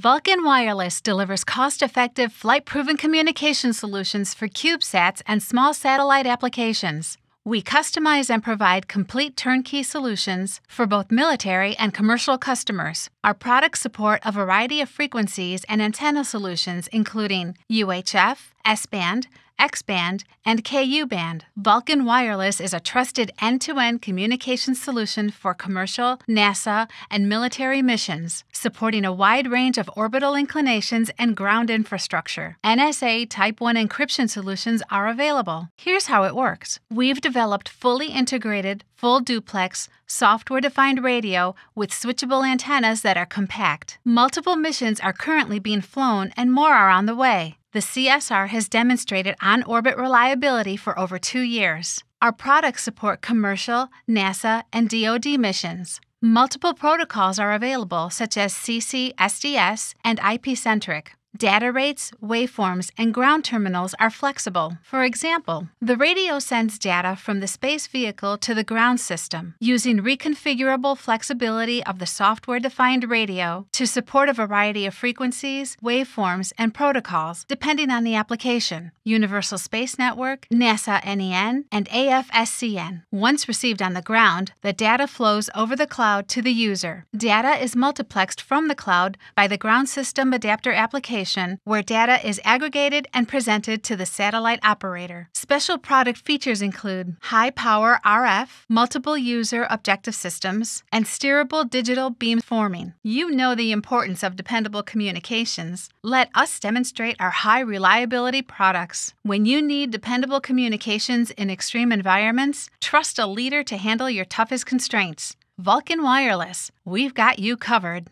Vulcan Wireless delivers cost effective, flight proven communication solutions for CubeSats and small satellite applications. We customize and provide complete turnkey solutions for both military and commercial customers. Our products support a variety of frequencies and antenna solutions, including UHF, S band, X band, and KU band. Vulcan Wireless is a trusted end to end communication solution for commercial, NASA, and military missions, supporting a wide range of orbital inclinations and ground infrastructure. NSA Type 1 encryption solutions are available. Here's how it works We've developed fully integrated, full duplex, software defined radio with switchable antennas that are compact. Multiple missions are currently being flown, and more are on the way. The CSR has demonstrated on orbit reliability for over two years. Our products support commercial, NASA, and DoD missions. Multiple protocols are available, such as CC, SDS, and IP-centric. Data rates, waveforms, and ground terminals are flexible. For example, the radio sends data from the space vehicle to the ground system using reconfigurable flexibility of the software defined radio to support a variety of frequencies, waveforms, and protocols depending on the application. Universal Space Network, NASA NEN, and AFSCN. Once received on the ground, the data flows over the cloud to the user. Data is multiplexed from the cloud by the ground system adapter application where data is aggregated and presented to the satellite operator. Special product features include high power RF, multiple user objective systems, and steerable digital beamforming. You know the importance of dependable communications. Let us demonstrate our high reliability products. When you need dependable communications in extreme environments, trust a leader to handle your toughest constraints. Vulcan Wireless, we've got you covered.